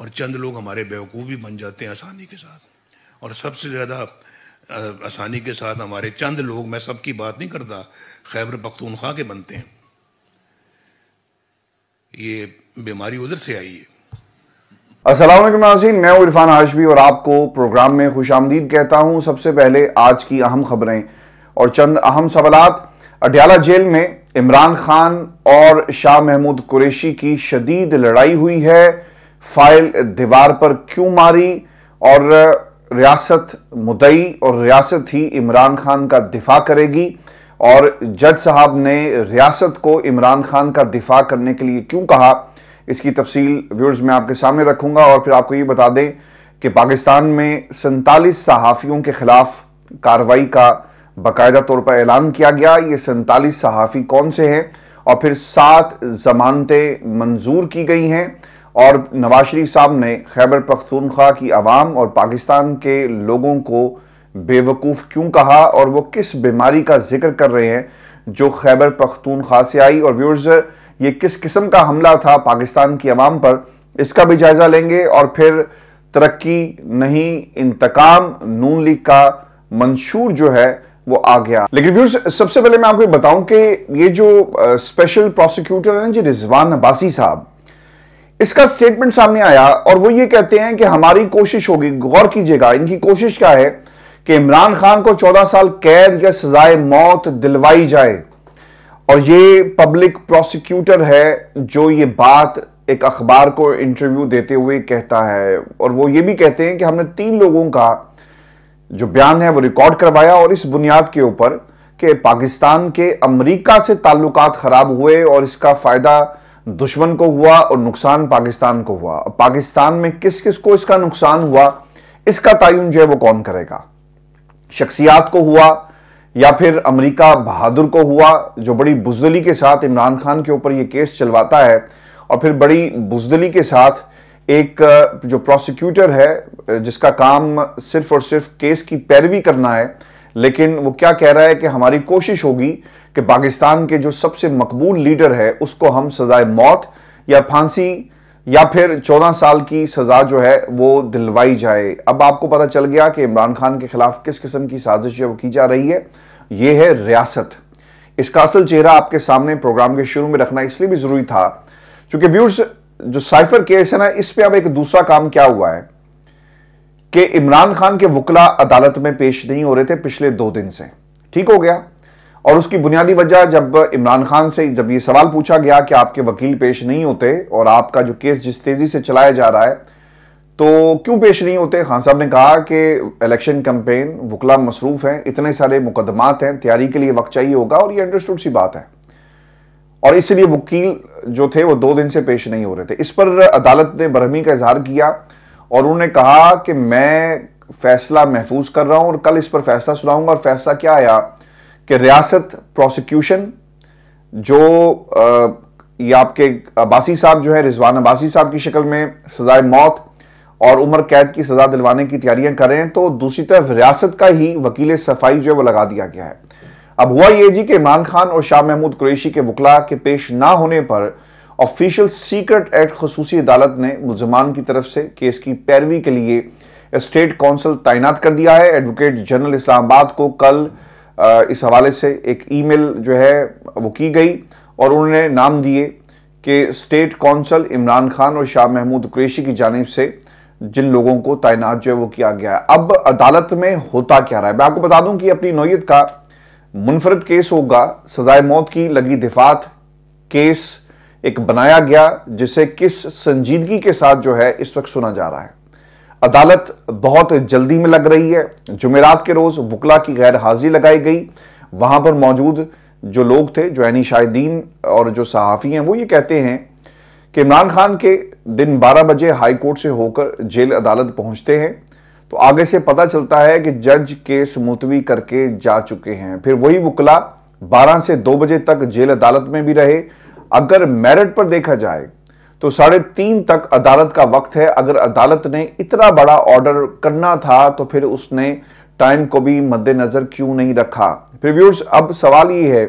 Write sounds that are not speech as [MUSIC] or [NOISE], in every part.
और चंद लोग हमारे बेवकूफ़ भी बन जाते हैं आसानी के साथ और सबसे ज़्यादा आसानी के साथ हमारे चंद लोग मैं सबकी बात नहीं करता खैबर पख्तूनख्वा के बनते हैं ये बीमारी उधर से आई है असल नाजीन मैं इरफान हाशमी और आपको प्रोग्राम में खुश आमदीद कहता हूँ सबसे पहले आज की अहम खबरें और चंद अहम सवालत अडयाला जेल में इमरान खान और शाह महमूद कुरैशी की शदीद लड़ाई हुई है फाइल दीवार पर क्यों मारी और रियासत मुदई और रियासत ही इमरान खान का दिफा करेगी और जज साहब ने रियासत को इमरान खान का दिफा करने के लिए क्यों कहा इसकी तफसील व्यूर्स में आपके सामने रखूंगा और फिर आपको ये बता दें कि पाकिस्तान में सैंतालीस सहाफ़ियों के ख़िलाफ़ कार्रवाई का बाकायदा तौर पर ऐलान किया गया ये सैंतालीस सहाफ़ी कौन से हैं और फिर सात जमानतें मंजूर की गई हैं और नवाज शरीफ साहब ने खैबर पख्तूनख्वा की आवाम और पाकिस्तान के लोगों को बेवकूफ़ क्यों कहा और वो किस बीमारी का जिक्र कर रहे हैं जो खैबर पख्तूनख्वा से आई और व्यूर्स ये किस किस्म का हमला था पाकिस्तान की आवाम पर इसका भी जायज़ा लेंगे और फिर तरक्की नहीं इंतकाम नून लीग का मंशूर जो है वो आ गया लेकिन व्यूर्स सबसे पहले मैं आपको बताऊं कि ये जो स्पेशल प्रोसिक्यूटर हैं जी रिजवान अब्बासी साहब इसका स्टेटमेंट सामने आया और वो ये कहते हैं कि हमारी कोशिश होगी गौर कीजिएगा इनकी कोशिश क्या है कि इमरान खान को 14 साल कैद या सजाए मौत दिलवाई जाए और ये पब्लिक प्रोसिक्यूटर है जो ये बात एक अखबार को इंटरव्यू देते हुए कहता है और वो ये भी कहते हैं कि हमने तीन लोगों का जो बयान है वो रिकॉर्ड करवाया और इस बुनियाद के ऊपर कि पाकिस्तान के अमेरिका से ताल्लुकात ख़राब हुए और इसका फ़ायदा दुश्मन को हुआ और नुकसान पाकिस्तान को हुआ पाकिस्तान में किस किस को इसका नुकसान हुआ इसका तयन जो है वो कौन करेगा शख्सियात को हुआ या फिर अमेरिका बहादुर को हुआ जो बड़ी बुजदली के साथ इमरान खान के ऊपर ये केस चलवाता है और फिर बड़ी बुजदली के साथ एक जो प्रोसिक्यूटर है जिसका काम सिर्फ और सिर्फ केस की पैरवी करना है लेकिन वो क्या कह रहा है कि हमारी कोशिश होगी कि पाकिस्तान के जो सबसे मकबूल लीडर है उसको हम सजाए मौत या फांसी या फिर 14 साल की सज़ा जो है वो दिलवाई जाए अब आपको पता चल गया कि इमरान खान के खिलाफ किस किस्म की साजिश जो की जा रही है ये है रियासत इसका असल चेहरा आपके सामने प्रोग्राम के शुरू में रखना इसलिए भी ज़रूरी था क्योंकि व्यूर्स जो साइफर केस है ना इस पर अब एक दूसरा काम क्या हुआ है कि इमरान खान के वकला अदालत में पेश नहीं हो रहे थे पिछले दो दिन से ठीक हो गया और उसकी बुनियादी वजह जब इमरान खान से जब ये सवाल पूछा गया कि आपके वकील पेश नहीं होते और आपका जो केस जिस तेज़ी से चलाया जा रहा है तो क्यों पेश नहीं होते खान साहब ने कहा कि इलेक्शन कैंपेन वकला मसरूफ़ हैं इतने सारे मुकदमात हैं तैयारी के लिए वक्त चाहिए होगा और ये अंडरस्टूड सी बात है और इसलिए वकील जो थे वो दो दिन से पेश नहीं हो रहे थे इस पर अदालत ने बरहमी का इजहार किया और उन्होंने कहा कि मैं फैसला महफूज कर रहा हूं और कल इस पर फैसला सुनाऊंगा और फैसला क्या आया कि रियासत प्रोसिक्यूशन जो ये आपके अबासी साहब जो है रिजवान अबासी साहब की शक्ल में सजाए मौत और उम्र कैद की सजा दिलवाने की तैयारियां कर रहे हैं तो दूसरी तरफ रियासत का ही वकील सफाई जो है वो लगा दिया गया है अब हुआ ये जी कि इमरान खान और शाह महमूद कुरेशी के वकला के पेश ना होने पर ऑफिशियल सीक्रेट एक्ट खसूसी अदालत ने मुलजमान की तरफ से केस की पैरवी के लिए स्टेट काउंसिल तैनात कर दिया है एडवोकेट जनरल इस्लामाबाद को कल इस हवाले से एक ईमेल जो है वो की गई और उन्होंने नाम दिए कि स्टेट काउंसिल इमरान खान और शाह महमूद कुरेशी की जानब से जिन लोगों को तैनात जो है वो किया गया है अब अदालत में होता क्या रहा है मैं आपको बता दूं कि अपनी नोयत का मुनफरद केस होगा सजाए मौत की लगी दिफात केस एक बनाया गया जिसे किस संजीदगी के साथ जो है इस वक्त सुना जा रहा है अदालत बहुत जल्दी में लग रही है जुमेरात के रोज़ वकला की गैर हाजिरी लगाई गई वहां पर मौजूद जो लोग थे जो एनी शाहिदीन और जो सहाफ़ी हैं वो ये कहते हैं कि इमरान खान के दिन 12 बजे हाई कोर्ट से होकर जेल अदालत पहुंचते हैं तो आगे से पता चलता है कि जज केस मुलतवी करके जा चुके हैं फिर वही वकला 12 से 2 बजे तक जेल अदालत में भी रहे अगर मेरिट पर देखा जाए तो साढ़े तीन तक अदालत का वक्त है अगर अदालत ने इतना बड़ा ऑर्डर करना था तो फिर उसने टाइम को भी मद्देनजर क्यों नहीं रखा फिर व्यूर्स अब सवाल ये है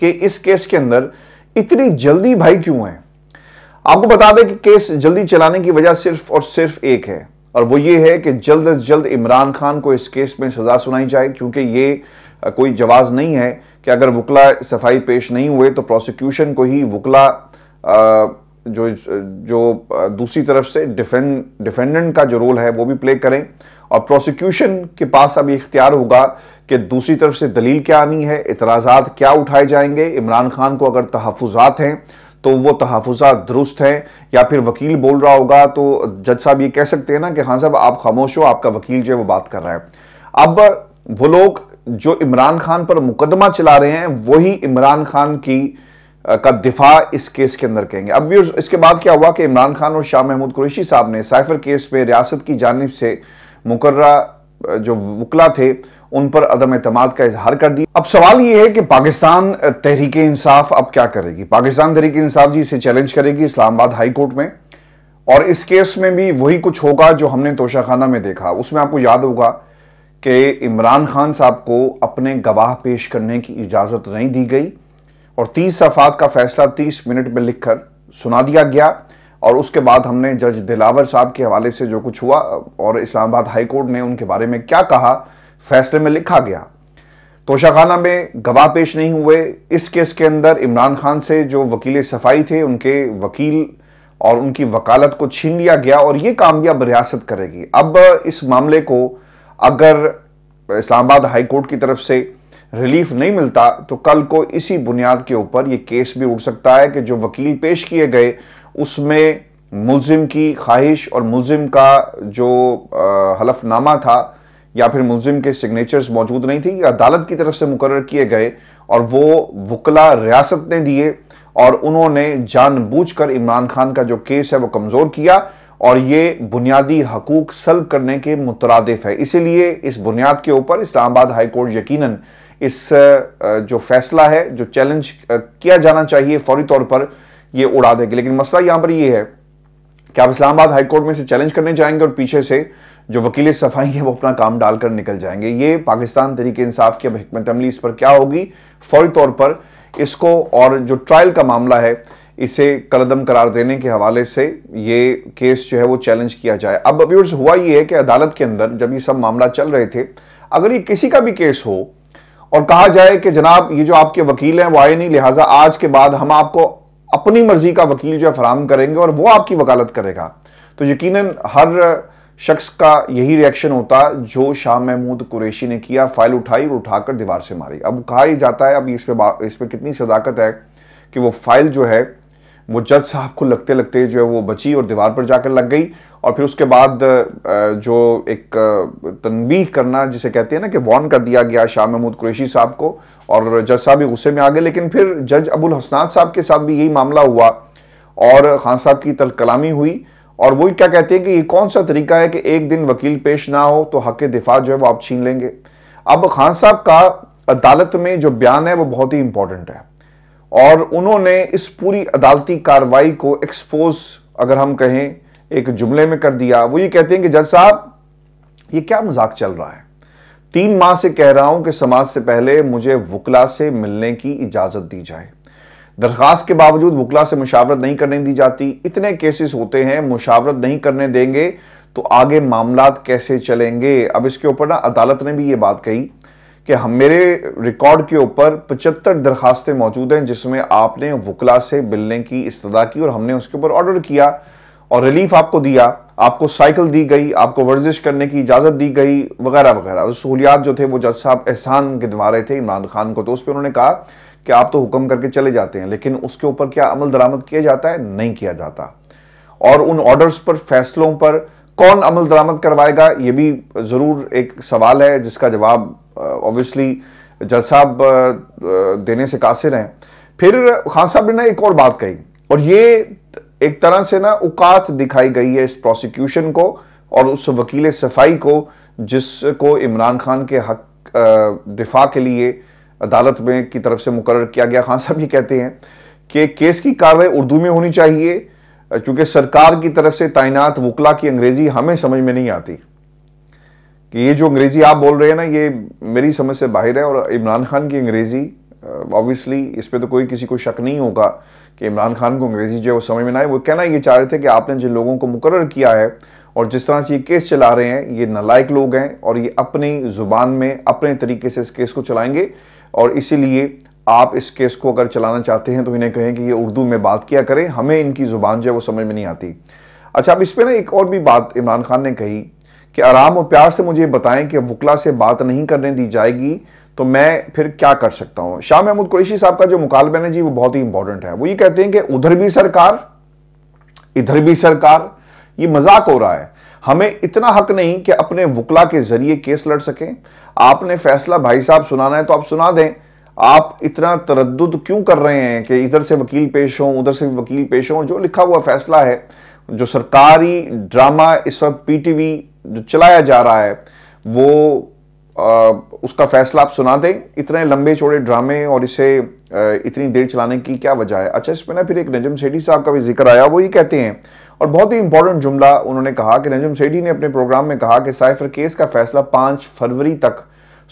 कि इस केस के अंदर इतनी जल्दी भाई क्यों है आपको बता दें कि केस जल्दी चलाने की वजह सिर्फ और सिर्फ एक है और वो ये है कि जल्द अज जल्द इमरान खान को इस केस में सजा सुनाई जाए क्योंकि ये कोई जवाब नहीं है कि अगर वकला सफाई पेश नहीं हुए तो प्रोसिक्यूशन को ही वकला जो जो दूसरी तरफ से डिफेंड डिफेंडेंट का जो रोल है वो भी प्ले करें और प्रोसिक्यूशन के पास अब इख्तियार होगा कि दूसरी तरफ से दलील क्या आनी है इतराज़ात क्या उठाए जाएंगे इमरान खान को अगर तहफ़ात हैं तो वो तहफ़ात दुरुस्त हैं या फिर वकील बोल रहा होगा तो जज साहब ये कह सकते हैं ना कि हाँ साहब आप खामोश हो आपका वकील जो है वो बात कर रहा है अब वो लोग जो इमरान खान पर मुकदमा चला रहे हैं वही इमरान खान की का दिफा इस केस के अंदर कहेंगे अब भी इसके बाद क्या हुआ कि इमरान खान और शाह महमूद कुरैशी साहब ने साइफर केस में रियासत की जानब से मुकर्रा जो वकला थे उन पर अदम अतमाद का इजहार कर दिया अब सवाल यह है कि पाकिस्तान तहरीक इंसाफ अब क्या करेगी पाकिस्तान तहरीक इंसाफ जी इसे चैलेंज करेगी इस्लामाबाद हाईकोर्ट में और इस केस में भी वही कुछ होगा जो हमने तोशाखाना में देखा उसमें आपको याद होगा कि इमरान खान साहब को अपने गवाह पेश करने की इजाज़त नहीं दी गई और तीस सफ़ात का फैसला तीस मिनट में लिखकर सुना दिया गया और उसके बाद हमने जज दिलावर साहब के हवाले से जो कुछ हुआ और इस्लामाबाद हाई कोर्ट ने उनके बारे में क्या कहा फैसले में लिखा गया तोशाखाना में गवाह पेश नहीं हुए इस केस के अंदर इमरान खान से जो वकील सफाई थे उनके वकील और उनकी वकालत को छीन लिया गया और ये कामयाब रियासत करेगी अब इस मामले को अगर इस्लामाबाद हाई कोर्ट की तरफ से रिलीफ नहीं मिलता तो कल को इसी बुनियाद के ऊपर ये केस भी उठ सकता है कि जो वकील पेश किए गए उसमें मुलजिम की ख्वाहिश और मुलजिम का जो हलफनामा था या फिर मुलजिम के सिग्नेचर्स मौजूद नहीं थी अदालत की तरफ से मुकर किए गए और वो वकला रियासत ने दिए और उन्होंने जानबूझकर इमरान खान का जो केस है वो कमज़ोर किया और ये बुनियादी हकूक सल्ब करने के मुतरदफ है इसीलिए इस बुनियाद के ऊपर इस्लामाबाद हाई कोर्ट यकीन इस जो फैसला है जो चैलेंज किया जाना चाहिए फौरी तौर पर यह उड़ा देगी लेकिन मसला यहां पर यह है कि आप इस्लामाबाद हाईकोर्ट में इसे चैलेंज करने जाएंगे और पीछे से जो वकील सफाई है वो अपना काम डालकर निकल जाएंगे ये पाकिस्तान तरीके इंसाफ की अब हमत अमली इस पर क्या होगी फौरी तौर पर इसको और जो ट्रायल का मामला है इसे कलदम करार देने के हवाले से ये केस जो है वो चैलेंज किया जाए अब व्यूर्स हुआ ये है कि अदालत के अंदर जब ये सब मामला चल रहे थे अगर ये किसी का भी केस हो और कहा जाए कि जनाब ये जो आपके वकील हैं वो आए नहीं लिहाजा आज के बाद हम आपको अपनी मर्जी का वकील जो है फराम करेंगे और वो आपकी वकालत करेगा तो यकीन हर शख्स का यही रिएक्शन होता जो शाह महमूद कुरेशी ने किया फाइल उठाई और उठाकर दीवार से मारी अब कहा ही जाता है अब इस पर इस पर कितनी सदाकत है कि वो फाइल जो है वो जज साहब को लगते लगते जो है वो बची और दीवार पर जाकर लग गई और फिर उसके बाद जो एक तनबीह करना जिसे कहते हैं ना कि वॉर्न कर दिया गया शाह महमूद कुरैशी साहब को और जज साहब भी गुस्से में आ गए लेकिन फिर जज अबुल हसनाद साहब के साथ भी यही मामला हुआ और खान साहब की तल कलामी हुई और वही क्या कहते हैं कि ये कौन सा तरीका है कि एक दिन वकील पेश ना हो तो हक दिफा जो है वो आप छीन लेंगे अब खान साहब का अदालत में जो बयान है वो बहुत ही इंपॉर्टेंट है और उन्होंने इस पूरी अदालती कार्रवाई को एक्सपोज अगर हम कहें एक जुमले में कर दिया वो ये कहते हैं कि जज साहब ये क्या मजाक चल रहा है तीन माह से कह रहा हूं कि समाज से पहले मुझे वकला से मिलने की इजाजत दी जाए दरख्वास्त के बावजूद वकला से मुशावरत नहीं करने दी जाती इतने केसेस होते हैं मुशावरत नहीं करने देंगे तो आगे मामला कैसे चलेंगे अब इसके ऊपर ना अदालत ने भी ये बात कही कि हम मेरे रिकॉर्ड के ऊपर पचहत्तर दरखास्तें मौजूद हैं जिसमें आपने वकला से मिलने की इस्तः की और हमने उसके ऊपर ऑर्डर किया और रिलीफ आपको दिया आपको साइकिल दी गई आपको वर्जिश करने की इजाज़त दी गई वगैरह वगैरह सहूलियात जो थे वो जज साहब एहसान गिनवा रहे थे इमरान खान को तो उस पर उन्होंने कहा कि आप तो हुक्म करके चले जाते हैं लेकिन उसके ऊपर क्या अमल दरामद किया जाता है नहीं किया जाता और उन ऑर्डर्स पर फैसलों पर कौन अमल दरामद करवाएगा ये भी ज़रूर एक सवाल है जिसका जवाब ऑब्वियसली uh, जज साहब uh, uh, देने से कासिर हैं फिर खान साहब ने एक और बात कही और ये एक तरह से ना उकात दिखाई गई है इस प्रोसिक्यूशन को और उस वकील सफाई को जिसको इमरान खान के हक दिफा के लिए अदालत में की तरफ से मुकर किया गया खान साहब ये कहते हैं कि केस की कार्रवाई उर्दू में होनी चाहिए क्योंकि सरकार की तरफ से तैनात वकला की अंग्रेज़ी हमें समझ में नहीं आती कि ये जो अंग्रेजी आप बोल रहे हैं ना ये मेरी समझ से बाहर है और इमरान खान की अंग्रेजी ऑब्वियसली uh, इस पर तो कोई किसी को शक नहीं होगा कि इमरान खान को अंग्रेजी जो है वो समझ में ना आए वो कहना ये चाह रहे थे कि आपने जिन लोगों को मुकर किया है और जिस तरह से ये केस चला रहे हैं ये नलायक लोग हैं और ये अपनी ज़ुबान में अपने तरीके से इस केस को चलाएंगे और इसीलिए आप इस केस को अगर चलाना चाहते हैं तो इन्हें कहें कि ये उर्दू में बात किया करें हमें इनकी ज़ुबान जो है वो समझ में नहीं आती अच्छा अब इस पर ना एक और भी बात इमरान खान ने कही कि आराम और प्यार से मुझे बताएं कि वकला से बात नहीं करने दी जाएगी तो मैं फिर क्या कर सकता हूं शाह महमूद कुरेशी साहब का जो मुकालबा है जी वो बहुत ही इंपॉर्टेंट है वो ये कहते हैं कि उधर भी सरकार इधर भी सरकार ये मजाक हो रहा है हमें इतना हक नहीं कि अपने वकला के जरिए केस लड़ सकें आपने फैसला भाई साहब सुनाना है तो आप सुना दें आप इतना तरद क्यों कर रहे हैं कि इधर से वकील पेश हों उधर से वकील पेश हों जो लिखा हुआ फैसला है जो सरकारी ड्रामा इस वक्त पीटीवी जो चलाया जा रहा है वो आ, उसका फैसला आप सुना दें इतने लंबे चौड़े ड्रामे और इसे आ, इतनी देर चलाने की क्या वजह है अच्छा इसमें ना फिर एक नजम सेठी साहब का भी जिक्र आया वो ये कहते हैं और बहुत ही इंपॉर्टेंट जुमला उन्होंने कहा कि नजम सेठी ने अपने प्रोग्राम में कहा कि साइफर केस का फैसला पांच फरवरी तक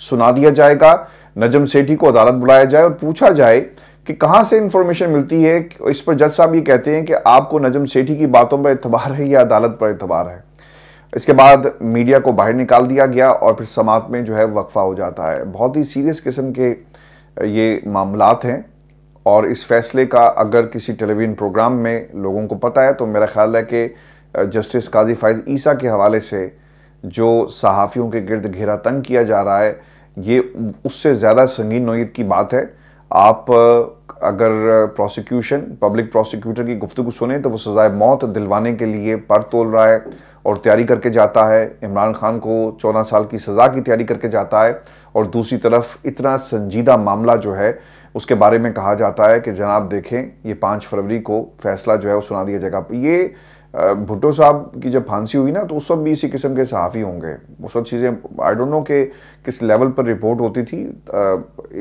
सुना दिया जाएगा नजम सेठी को अदालत बुलाया जाए और पूछा जाए कि कहां से इंफॉर्मेशन मिलती है इस पर जज साहब ये कहते हैं कि आपको नजम सेठी की बातों पर एतबार है या अदालत पर एतबार है इसके बाद मीडिया को बाहर निकाल दिया गया और फिर समाप्त में जो है वक्फा हो जाता है बहुत ही सीरियस किस्म के ये मामला हैं और इस फैसले का अगर किसी टेलीविज़न प्रोग्राम में लोगों को पता है तो मेरा ख्याल है कि जस्टिस काजी फायज ईसा के हवाले से जो सहाफ़ियों के गिरद घेरा तंग किया जा रहा है ये उससे ज़्यादा संगीन नोयत की बात है आप अगर प्रोसिक्यूशन पब्लिक प्रोसिक्यूटर की गुफ्तु सुने तो वो सज़ाए मौत दिलवाने के लिए पर तोल रहा है और तैयारी करके जाता है इमरान खान को चौदह साल की सज़ा की तैयारी करके जाता है और दूसरी तरफ इतना संजीदा मामला जो है उसके बारे में कहा जाता है कि जनाब देखें ये पाँच फरवरी को फैसला जो है वो सुना दिया जाएगा ये भुट्टो साहब की जब फांसी हुई ना तो उस वक्त भी इसी किस्म के सहाफ़ी होंगे उस वक्त चीज़ें आई डोंट नो कि किस लेवल पर रिपोर्ट होती थी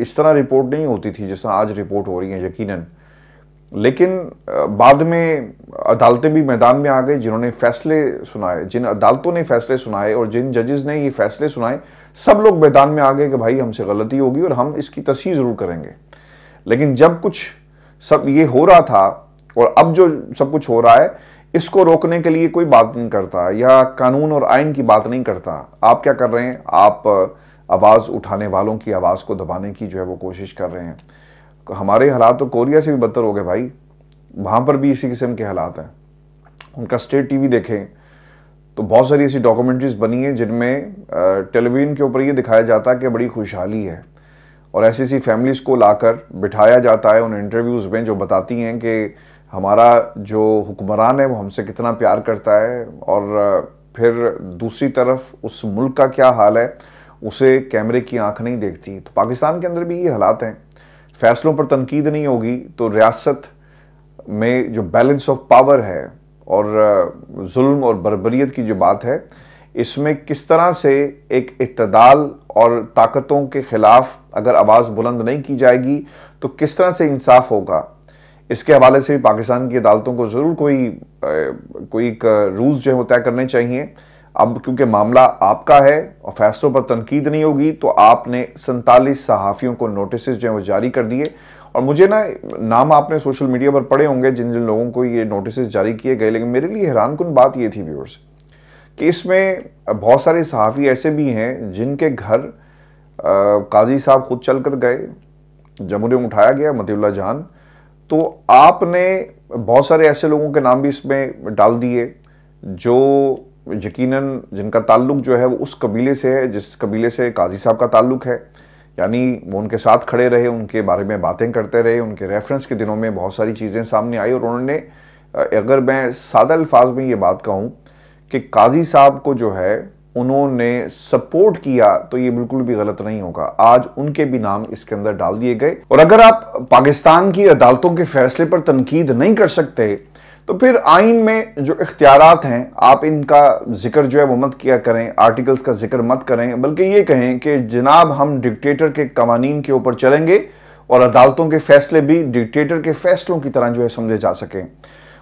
इस तरह रिपोर्ट नहीं होती थी जिस तरह आज रिपोर्ट हो रही है यकीनन लेकिन बाद में अदालतें भी मैदान में आ गई जिन्होंने फैसले सुनाए जिन अदालतों ने फैसले सुनाए और जिन जजेस ने ये फैसले सुनाए सब लोग मैदान में आ गए कि भाई हमसे गलती होगी और हम इसकी तस्ही ज़रूर करेंगे लेकिन जब कुछ सब ये हो रहा था और अब जो सब कुछ हो रहा है इसको रोकने के लिए कोई बात नहीं करता या कानून और आइन की बात नहीं करता आप क्या कर रहे हैं आप आवाज़ उठाने वालों की आवाज़ को दबाने की जो है वो कोशिश कर रहे हैं हमारे हालात तो कोरिया से भी बदतर हो गए भाई वहाँ पर भी इसी किस्म के हालात हैं उनका स्टेट टीवी देखें तो बहुत सारी ऐसी डॉक्यूमेंट्रीज बनी हैं जिनमें टेलीविज़न के ऊपर ये दिखाया जाता है कि बड़ी खुशहाली है और ऐसी ऐसी फैमिलीज़ को लाकर बिठाया जाता है उन इंटरव्यूज़ में जो बताती हैं कि हमारा जो हुक्मरान है वो हमसे कितना प्यार करता है और फिर दूसरी तरफ उस मुल्क का क्या हाल है उसे कैमरे की आंख नहीं देखती तो पाकिस्तान के अंदर भी ये हालात हैं फैसलों पर तनकीद नहीं होगी तो रियासत में जो बैलेंस ऑफ पावर है और जुल्म और बरबरीत की जो बात है इसमें किस तरह से एक इतदाल और ताकतों के ख़िलाफ़ अगर आवाज़ बुलंद नहीं की जाएगी तो किस तरह से इंसाफ होगा इसके हवाले से भी पाकिस्तान की अदालतों को ज़रूर कोई कोई रूल्स जो है वो तय करने चाहिए अब क्योंकि मामला आपका है और फैसलों पर तनकीद नहीं होगी तो आपने सैंतालीस सहाफ़ियों को नोटिस जो हैं वो जारी कर दिए और मुझे ना नाम आपने सोशल मीडिया पर पढ़े होंगे जिन जिन लोगों को ये नोटिस जारी किए गए लेकिन मेरे लिए हैरान कन बात ये थी व्यूअर्स कि इसमें बहुत सारे सहाफ़ी ऐसे भी हैं जिनके घर आ, काजी साहब खुद चल कर गए जब में उठाया गया मतील्ला जान तो आपने बहुत सारे ऐसे लोगों के नाम भी इसमें डाल दिए जो यकीनन जिनका ताल्लुक जो है वो उस कबीले से है जिस कबीले से काजी साहब का ताल्लुक है यानी वो उनके साथ खड़े रहे उनके बारे में बातें करते रहे उनके रेफरेंस के दिनों में बहुत सारी चीज़ें सामने आई और उन्होंने अगर मैं सादा अल्फाज में ये बात कहूँ कि काजी साहब को जो है उन्होंने सपोर्ट किया तो ये बिल्कुल भी गलत नहीं होगा आज उनके भी नाम इसके अंदर डाल दिए गए और अगर आप पाकिस्तान की अदालतों के फैसले पर तनकीद नहीं कर सकते तो फिर आइन में जो इख्तियारत हैं आप इनका जिक्र जो है वो मत किया करें आर्टिकल्स का जिक्र मत करें बल्कि ये कहें कि जनाब हम डिक्टेटर के कवानीन के ऊपर चलेंगे और अदालतों के फैसले भी डिक्टेटर के फैसलों की तरह जो है समझे जा सकें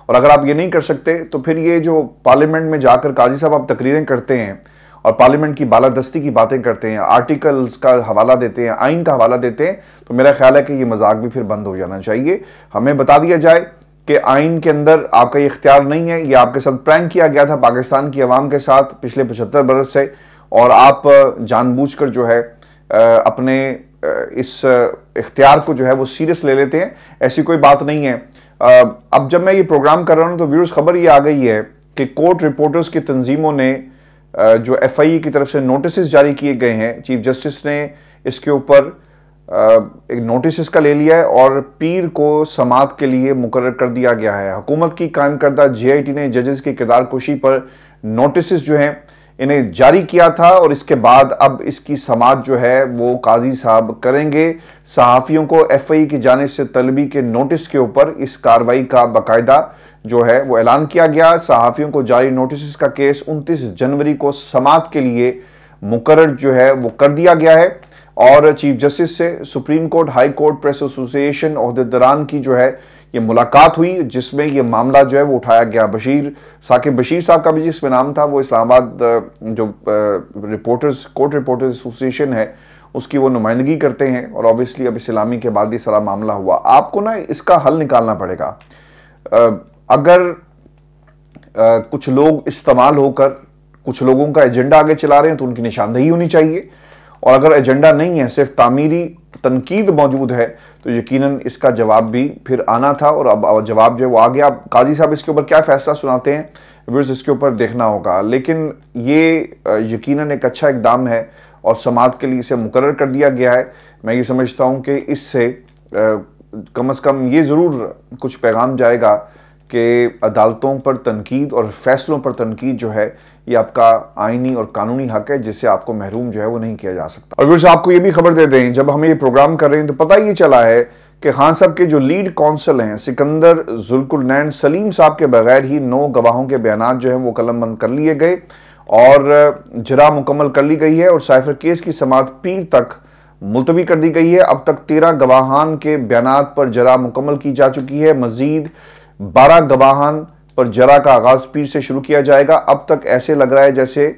और अगर आप ये नहीं कर सकते तो फिर ये जो पार्लियामेंट में जाकर काजी साहब आप तकरीरें करते हैं और पार्लियामेंट की बालादस्ती की बातें करते हैं आर्टिकल्स का हवाला देते हैं आइन का हवाला देते हैं तो मेरा ख्याल है कि ये मजाक भी फिर बंद हो जाना चाहिए हमें बता दिया जाए कि आइन के अंदर आपका ये इख्तियार नहीं है यह आपके साथ प्रैंक किया गया था पाकिस्तान की आवाम के साथ पिछले पचहत्तर बरस से और आप जानबूझकर जो है अपने इस इख्तियार को जो है वो सीरियस ले लेते हैं ऐसी कोई बात नहीं है अब जब मैं ये प्रोग्राम कर रहा हूँ तो व्यूर्स खबर ये आ गई है कि कोर्ट रिपोर्टर्स की तंजीमों ने जो एफ आई e की तरफ से नोटिस जारी किए गए हैं चीफ जस्टिस ने इसके ऊपर एक नोटिस इसका ले लिया है और पीर को समाप्त के लिए मुकर कर दिया गया है हुकूमत की कायम करदा जे ने जजेस की किरदार कुशी पर नोटिस जो हैं इन्हें जारी किया था और इसके बाद अब इसकी समाप्त जो है वो काजी साहब करेंगे सहाफ़ियों को एफ आई की जानब से तलबी के नोटिस के ऊपर इस कार्रवाई का बाकायदा जो है वो ऐलान किया गया सहाफ़ियों को जारी नोटिस का केस उनतीस जनवरी को समाप्त के लिए मुकर जो है वो कर दिया गया है और चीफ जस्टिस से supreme court high court press association अहदेदारान की जो है ये मुलाकात हुई जिसमें ये मामला जो है वो उठाया गया बशीर साकिब बशीर साहब का भी जिसमें नाम था वो इस्लामाबाद जो रिपोर्टर्स कोर्ट रिपोर्टर्स एसोसिएशन है उसकी वो नुमाइंदगी करते हैं और ऑब्वियसली अब इस्लामी के बाद ये सारा मामला हुआ आपको ना इसका हल निकालना पड़ेगा अगर कुछ लोग इस्तेमाल होकर कुछ लोगों का एजेंडा आगे चला रहे हैं तो उनकी निशानदेही होनी चाहिए और अगर एजेंडा नहीं है सिर्फ तामीरी तनकीद मौजूद है तो यकीनन इसका जवाब भी फिर आना था और अब जवाब जो है वो आ गया काजी साहब इसके ऊपर क्या फैसला सुनाते हैं विर्स इसके ऊपर देखना होगा लेकिन ये यकीनन एक अच्छा इकदाम है और समाज के लिए इसे मुकर कर दिया गया है मैं ये समझता हूँ कि इससे कम अज़ कम ये ज़रूर कुछ पैगाम जाएगा कि अदालतों पर तनकीद और फैसलों पर तनकीद जो है ये आपका आईनी और कानूनी हक है जिससे आपको महरूम जो है वो नहीं किया जा सकता और फिर आपको ये भी खबर दे दें जब हम ये प्रोग्राम कर रहे हैं तो पता ही चला है कि खान साहब के जो लीड कौंसल हैं सिकंदर जुल्कुलनैन सलीम साहब के बगैर ही नौ गवाहों के बयान जो है वो कलम बंद कर लिए गए और जरा मुकम्मल कर ली गई है और साइफर केस की समात पीर तक मुलतवी कर दी गई है अब तक तेरह गवाहान के बयान पर जरा मुकम्मल की जा चुकी है मजीद बारह गवाहान पर जरा का आगाज पीर से शुरू किया जाएगा अब तक ऐसे लग रहा है जैसे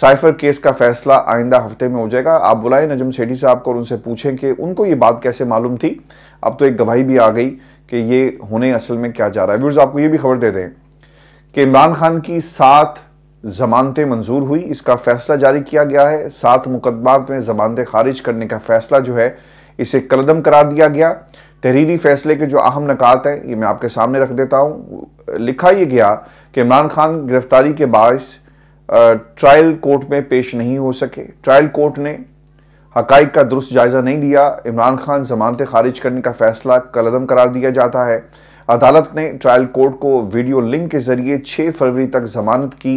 साइफर केस का फैसला आइंदा हफ्ते में हो जाएगा आप बुलाएं नजम सेठी साहब को और उनसे पूछें कि उनको ये बात कैसे मालूम थी अब तो एक गवाही भी आ गई कि ये होने असल में क्या जा रहा है व्यूर्स आपको ये भी खबर दे दें कि इमरान खान की सात जमानतें मंजूर हुई इसका फैसला जारी किया गया है सात मुकदमात में जमानतें खारिज करने का फैसला जो है इसे कलदम करार दिया गया तहरीरी फैसले के जो अहम नकात हैं ये मैं आपके सामने रख देता हूँ लिखा ये गया कि इमरान खान गिरफ्तारी के बायस ट्रायल कोर्ट में पेश नहीं हो सके ट्रायल कोर्ट ने हकाइक का दुरुस्त जायज़ा नहीं लिया इमरान खान जमानतें खारिज करने का फैसला कलदम करार दिया जाता है अदालत ने ट्रायल कोर्ट को वीडियो लिंक के ज़रिए 6 फरवरी तक जमानत की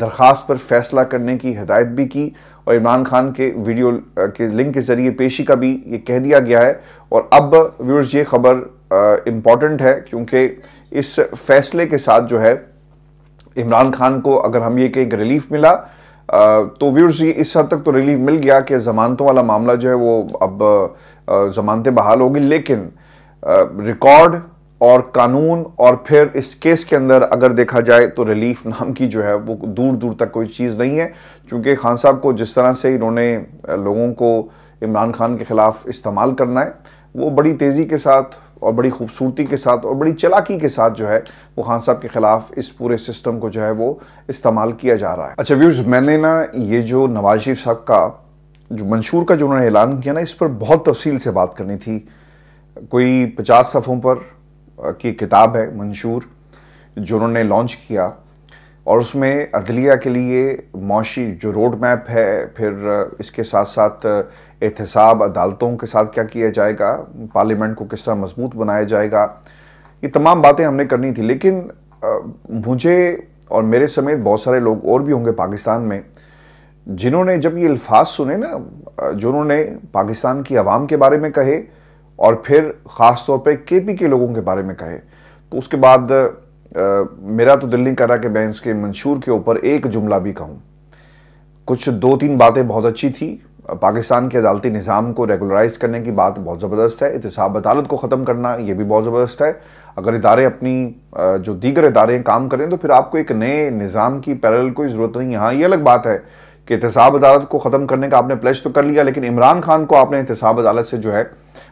दरख्वास्त पर फैसला करने की हदायत भी की और इमरान खान के वीडियो के लिंक के ज़रिए पेशी का भी ये कह दिया गया है और अब व्यूर्स ये खबर इम्पॉर्टेंट है क्योंकि इस फैसले के साथ जो है इमरान खान को अगर हम ये कि एक रिलीफ मिला आ, तो व्यूर्स ये इस हद तक तो रिलीफ मिल गया कि ज़मानतों वाला मामला जो है वो अब ज़मानतें बहाल होगी लेकिन रिकॉर्ड और कानून और फिर इस केस के अंदर अगर देखा जाए तो रिलीफ [LAUGHS] नाम की जो है वो दूर दूर तक कोई चीज़ नहीं है क्योंकि खान साहब को जिस तरह से इन्होंने लोगों को इमरान खान के ख़िलाफ़ इस्तेमाल करना है वो बड़ी तेज़ी के साथ और बड़ी खूबसूरती के साथ और बड़ी चलाकी के साथ जो है वो खान साहब के ख़िलाफ़ इस पूरे सिस्टम को जो है वो इस्तेमाल किया जा रहा है अच्छा व्यूज़ मैंने ना ये जो नवाज शरीफ साहब का जो मंशूर का जो उन्होंने ऐलान किया ना इस पर बहुत तफसील से बात करनी थी कोई पचास सफ़ों पर की किताब है मंशूर जो उन्होंने लॉन्च किया और उसमें अदलिया के लिए मौशी जो रोड मैप है फिर इसके साथ साथ एहतसाब अदालतों के साथ क्या किया जाएगा पार्लियामेंट को किस तरह मजबूत बनाया जाएगा ये तमाम बातें हमने करनी थी लेकिन मुझे और मेरे समेत बहुत सारे लोग और भी होंगे पाकिस्तान में जिन्होंने जब ये अल्फाज सुने ना जो उन्होंने पाकिस्तान की आवाम के बारे में कहे और फिर ख़ास तौर पे केपी के लोगों के बारे में कहे तो उसके बाद आ, मेरा तो दिल नहीं कर रहा कि मैं इसके मंशूर के ऊपर एक जुमला भी कहूँ कुछ दो तीन बातें बहुत अच्छी थी पाकिस्तान के अदालती निज़ाम को रेगुलराइज करने की बात बहुत ज़बरदस्त है एहतसाब अदालत को ख़त्म करना ये भी बहुत ज़बरदस्त है अगर इदारे अपनी जो दीगर इदारे काम करें तो फिर आपको एक नए निज़ाम की पैरल कोई ज़रूरत नहीं हाँ ये अलग बात है कि एहतसाब अदालत को ख़त्म करने का आपने प्लेज तो कर लिया लेकिन इमरान खान को आपने एहतसाब अदालत से जो है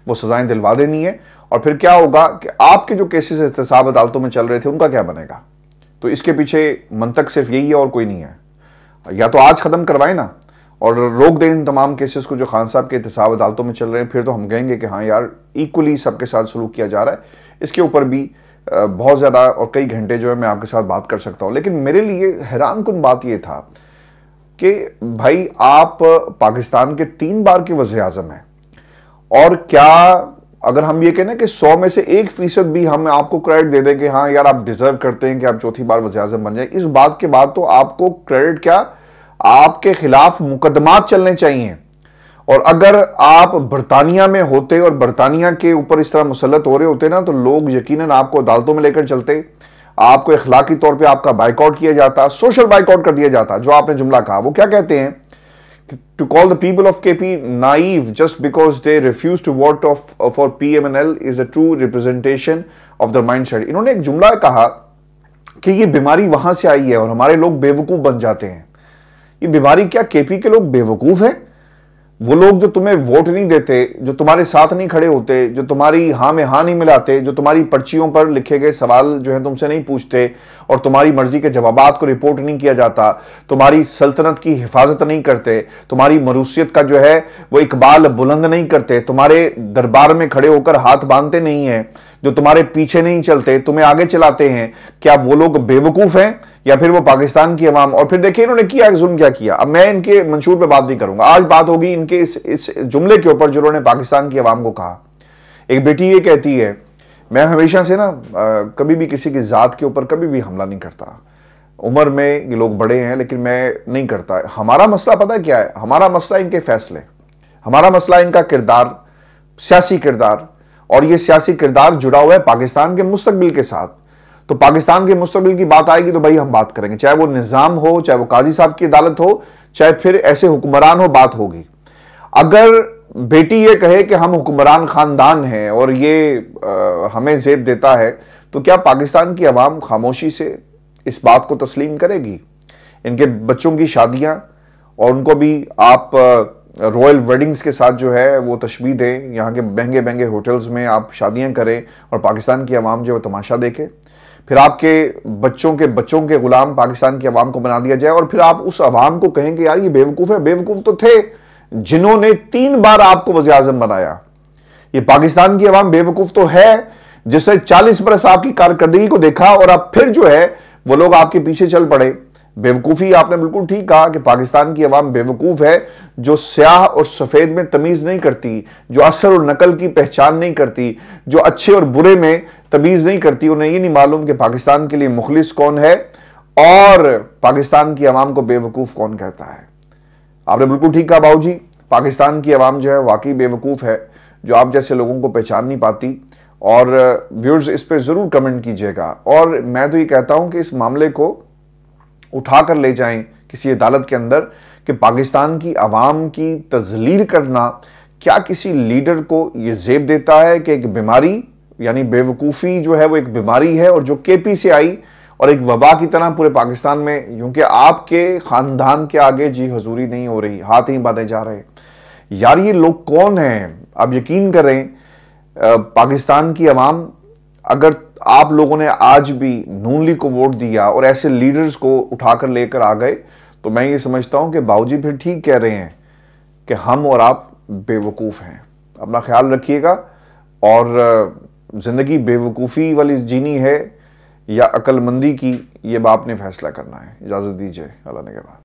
वो सज़ाएं दिलवा देनी है और फिर क्या होगा कि आपके जो केसेस एहतसाब अदालतों में चल रहे थे उनका क्या बनेगा तो इसके पीछे मंतक सिर्फ यही है और कोई नहीं है या तो आज ख़त्म करवाएं ना और रोक दें इन तमाम केसेस को जो खान साहब के एहतसाब अदालतों में चल रहे हैं फिर तो हम कहेंगे कि हाँ यार इक्वली सबके साथ सलूक किया जा रहा है इसके ऊपर भी बहुत ज़्यादा और कई घंटे जो है मैं आपके साथ बात कर सकता हूँ लेकिन मेरे लिए हैरान कन बात यह था कि भाई आप पाकिस्तान के तीन बार के वजे अजम हैं और क्या अगर हम ये कहें कि सौ में से एक फीसद भी हम आपको क्रेडिट दे दें कि हाँ यार आप डिजर्व करते हैं कि आप चौथी बार वजी अजम बन जाए इस बात के बाद तो आपको क्रेडिट क्या आपके खिलाफ मुकदमात चलने चाहिए और अगर आप बरतानिया में होते और बरतानिया के ऊपर इस तरह मुसलत हो रहे होते ना तो लोग यकीनन आपको अदालतों में लेकर चलते आपको इखलाकी तौर पर आपका बाइकआउट किया जाता सोशल बाइकआउट कर दिया जाता जो आपने जुमला कहा वो क्या कहते हैं to call the people of KP naive just because they refuse to vote off uh, for PMNL is a true representation of their mindset. इन्होंने एक जुमला कहा कि ये बीमारी वहां से आई है और हमारे लोग बेवकूफ बन जाते हैं ये बीमारी क्या केपी के लोग बेवकूफ हैं वो लोग जो तुम्हें वोट नहीं देते जो तुम्हारे साथ नहीं खड़े होते जो तुम्हारी हाँ में हाँ नहीं मिलाते जो तुम्हारी पर्चियों पर लिखे गए सवाल जो है तुमसे नहीं पूछते और तुम्हारी मर्जी के जवाब को रिपोर्ट नहीं किया जाता तुम्हारी सल्तनत की हिफाजत नहीं करते तुम्हारी मरूसियत का जो है वो इकबाल बुलंद नहीं करते तुम्हारे दरबार में खड़े होकर हाथ बांधते नहीं है जो तुम्हारे पीछे नहीं चलते तुम्हें आगे चलाते हैं क्या वो लोग बेवकूफ हैं या फिर वो पाकिस्तान की अवाम और फिर देखिए इन्होंने किया जुर्म क्या किया अब मैं इनके मंशूर पे बात नहीं करूंगा आज बात होगी इनके इस इस जुमले के ऊपर जिन्होंने पाकिस्तान की अवाम को कहा एक बेटी ये कहती है मैं हमेशा से ना कभी भी किसी की ज़ात के ऊपर कभी भी हमला नहीं करता उम्र में ये लोग बड़े हैं लेकिन मैं नहीं करता हमारा मसला पता क्या है हमारा मसला इनके फैसले हमारा मसला इनका किरदार सियासी किरदार और ये सियासी किरदार जुड़ा हुआ है पाकिस्तान के मुस्तबिल के साथ तो पाकिस्तान के मुस्तबिल की बात आएगी तो भाई हम बात करेंगे चाहे वो निज़ाम हो चाहे वो काजी साहब की अदालत हो चाहे फिर ऐसे हुक्मरान हो बात होगी अगर बेटी ये कहे कि हम हुक्मरान खानदान हैं और ये आ, हमें जेब देता है तो क्या पाकिस्तान की आवाम खामोशी से इस बात को तस्लीम करेगी इनके बच्चों की शादियां और उनको भी आप रॉयल वेडिंग्स के साथ जो है वो तशबी दें यहाँ के महंगे महंगे होटल्स में आप शादियां करें और पाकिस्तान की आवाम जो है तमाशा देखें फिर आपके बच्चों के बच्चों के गुलाम पाकिस्तान की आवाम को बना दिया जाए और फिर आप उस आवाम को कहें कि यार ये बेवकूफ़ है बेवकूफ़ तो थे जिन्होंने तीन बार आपको वजी आजम बनाया ये पाकिस्तान की आवाम बेवकूफ तो है जिसने 40 बरस आपकी कारकर्दगी को देखा और अब फिर जो है वो लोग आपके पीछे चल पड़े बेवकूफ़ी आपने बिल्कुल ठीक कहा कि पाकिस्तान की आवाम बेवकूफ़ है जो स्याह और सफ़ेद में तमीज़ नहीं करती जो असर और नकल की पहचान नहीं करती जो अच्छे और बुरे में तमीज़ नहीं करती उन्हें ये नहीं मालूम कि पाकिस्तान के लिए मुखलिस कौन है और पाकिस्तान की आवाम को बेवकूफ़ कौन कहता है आपने बिल्कुल ठीक कहा बाबू जी पाकिस्तान की आवाम जो है वाकई बेवकूफ़ है जो आप जैसे लोगों को पहचान नहीं पाती और व्यूर्स इस पर ज़रूर कमेंट कीजिएगा और मैं तो ये कहता हूँ कि इस मामले को उठा कर ले जाएं किसी अदालत के अंदर कि पाकिस्तान की आवाम की तजलील करना क्या किसी लीडर को ये जेब देता है कि एक बीमारी यानी बेवकूफ़ी जो है वो एक बीमारी है और जो के पी से आई और एक वबा की तरह पूरे पाकिस्तान में क्योंकि आपके ख़ानदान के आगे जी हजूरी नहीं हो रही हाथ ही बांधे जा रहे यार ये लोग कौन हैं आप यकीन करें पाकिस्तान की आवाम अगर आप लोगों ने आज भी नून लीग को वोट दिया और ऐसे लीडर्स को उठाकर लेकर आ गए तो मैं ये समझता हूं कि बाबूजी फिर ठीक कह रहे हैं कि हम और आप बेवकूफ़ हैं अपना ख्याल रखिएगा और ज़िंदगी बेवकूफ़ी वाली जीनी है या अक्लमंदी की ये बाप ने फैसला करना है इजाज़त दीजिए अल्लाह ने के बाद